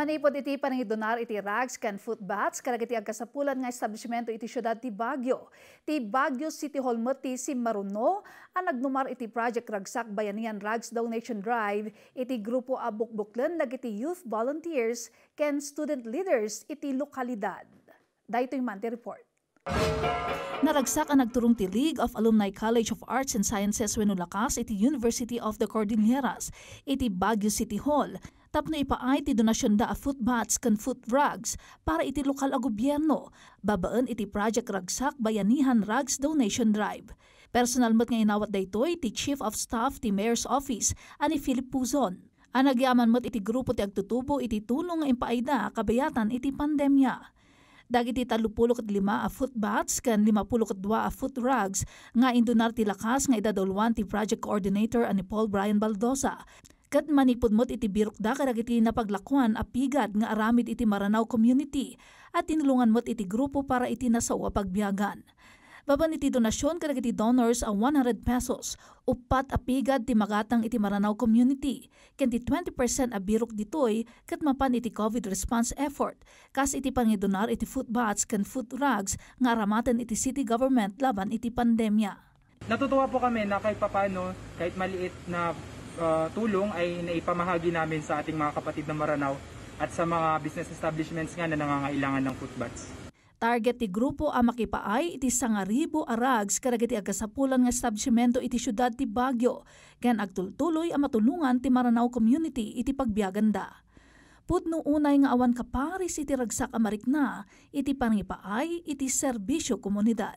Manipod iti panangidonar iti rags can food bats karagiti agkasapulan nga establishmento iti syudad ti Baguio. Ti Baguio City Hall mo ti Maruno ang nagnumar iti Project Ragsak bayanian Rags Donation Drive iti grupo abukbuklan dagiti youth volunteers ken student leaders iti lokalidad. Daytoy man ti report. Naragsak ang nagturong ti League of Alumni College of Arts and Sciences Wenulakas iti University of the Cordilleras iti Baguio City Hall tapno ipaay ti donasyon da a food bats kan food rugs para iti lokal a gobyerno. babaen iti Project Ragsak Bayanihan Rugs Donation Drive. Personal met nga inawat daytoy ti Chief of Staff ti Mayor's Office ani Philip Puzon. Anagyaman met iti grupo ti agtutubo iti tunong nga impaayda kabayatan iti pandemya dagiti talupulo ket lima a foot bats kan limapulo ket dua a foot rugs nga indunar ti lakas nga idadolwan ti project coordinator ani Paul Brian Baldosa kat manipudmot iti birok da kadagiti napaglakuan a pigad nga aramid iti Maranao community at tinulungan mo't iti grupo para iti nasawa pagbiyagan. Baban iti donasyon kadagiti donors a 100 pesos upat apigad ti Magatang iti Maranao community. Ken ti 20% a birok ditoy ket mapan iti COVID response effort. Kas iti pangidonar iti food bats ken food rugs nga aramaten iti city government laban iti pandemya. Natutuwa po kami na kahit papano, kahit maliit na uh, tulong ay naipamahagi namin sa ating mga kapatid na Maranao at sa mga business establishments nga na nangangailangan ng food bats. Target ti grupo a makipaay iti sangaribo arags karagiti agasapulan nga establishmento iti syudad ti Bagyo. ken agtultuloy a matulungan ti Maranao community iti pagbiaganda. Pudno unay nga awan kaparis iti ragsak a marikna iti pangipaay iti serbisyo komunidad.